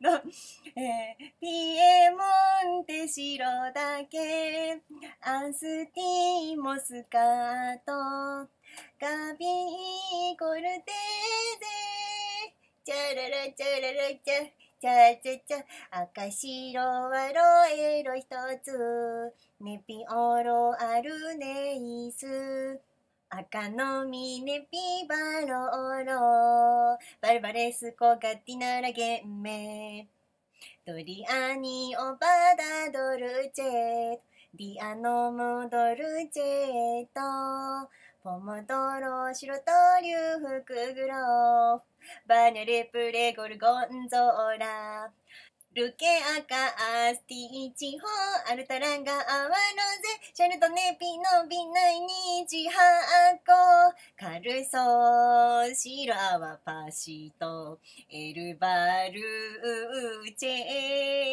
の、えー、ピエモンテ白だけ、アスティモスカート、ガビーコルテーゼ、チャララチャララチャ、チャチャチャ、赤白はロエロ一つ、ネピオロアルネイス。赤のネピバローロバルバレスコガティナラゲンメドリアニオバダドルチェディアノムドルチェとポモドロシロトリュウフクグロバニャレプレゴルゴンゾーラルケアカアスティーチホアルタランガアワロゼシャルトネピノビナイニチハアコカルソシロアワパシトエルバルーチェ